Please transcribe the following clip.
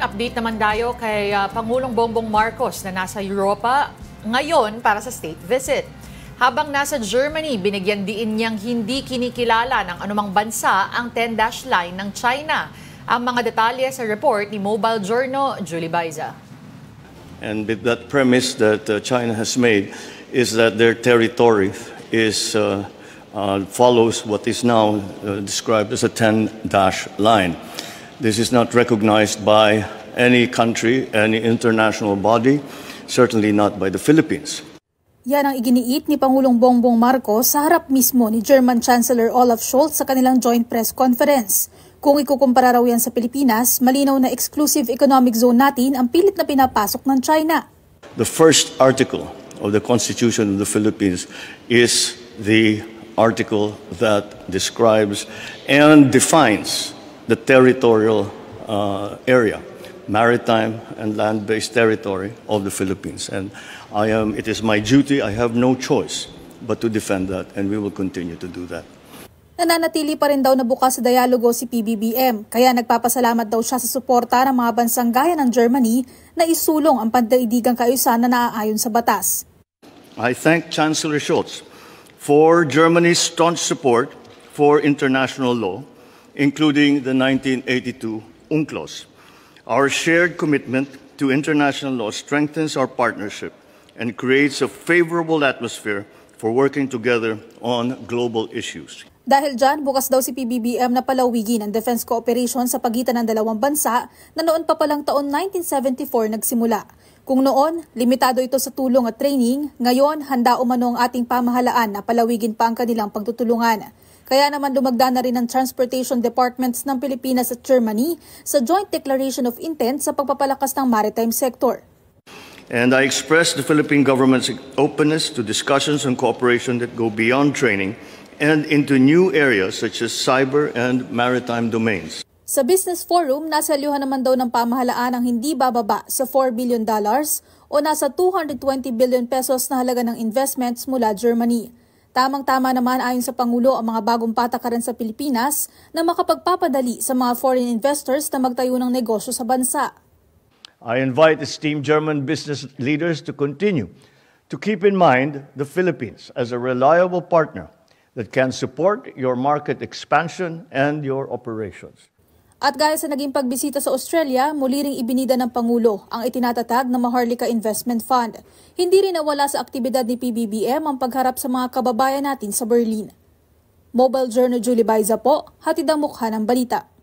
Update naman tayo kay uh, Pangulong Bongbong Marcos na nasa Europa ngayon para sa state visit. Habang nasa Germany, binigyan diin niyang hindi kinikilala ng anumang bansa ang 10-dash line ng China. Ang mga detalye sa report ni Mobile Journal, Julie Baiza. And with that premise that uh, China has made is that their territory is uh, uh, follows what is now uh, described as a 10-dash line. This is not recognized by any country, any international body, certainly not by the Philippines. Yan ang iginiit ni Pangulong Bongbong Marcos sa harap mismo ni German Chancellor Olaf Scholz sa kanilang joint press conference. Kung ikukumpara raw yan sa Pilipinas, malinaw na exclusive economic zone natin ang pilit na pinapasok ng China. The first article of the Constitution of the Philippines is the article that describes and defines the territorial uh, area, maritime and land-based territory of the Philippines. And I am, it is my duty, I have no choice but to defend that, and we will continue to do that. Nananatili pa rin daw na bukas sa dialogo si PBBM, kaya nagpapasalamat daw siya sa suporta ng mga bansang gaya ng Germany na isulong ang pandaidigang kaayusan na naaayon sa batas. I thank Chancellor Scholz for Germany's staunch support for international law including the 1982 UNCLOS. Our shared commitment to international law strengthens our partnership and creates a favorable atmosphere for working together on global issues. Dahil dyan, bukas daw si PBBM na palawigin ang defense cooperation sa pagitan ng dalawang bansa na noon pa palang taon 1974 nagsimula. Kung noon, limitado ito sa tulong at training, ngayon handa umano ang ating pamahalaan na palawigin pa ang kanilang pagtutulungan. Kaya naman dumagda rin ang transportation departments ng Pilipinas at Germany sa joint declaration of intent sa pagpapalakas ng maritime sector. And I express the Philippine government's openness to discussions and cooperation that go beyond training and into new areas such as cyber and maritime domains. Sa business forum, nasaluhan naman daw ng pamahalaan ang hindi bababa sa 4 billion dollars o nasa 220 billion pesos na halaga ng investments mula Germany. Tamang-tama naman ayon sa Pangulo ang mga bagong patakaran sa Pilipinas na makapagpapadali sa mga foreign investors na magtayo ng negosyo sa bansa. I invite esteemed German business leaders to continue to keep in mind the Philippines as a reliable partner that can support your market expansion and your operations. At gaya sa naging pagbisita sa Australia, muli ring ibinida ng Pangulo ang itinatatag na Maharlika Investment Fund. Hindi rin nawala sa aktibidad ni PBBM ang pagharap sa mga kababayan natin sa Berlin. Mobile Journal Julie Baiza po, hatid ang mukha ng balita.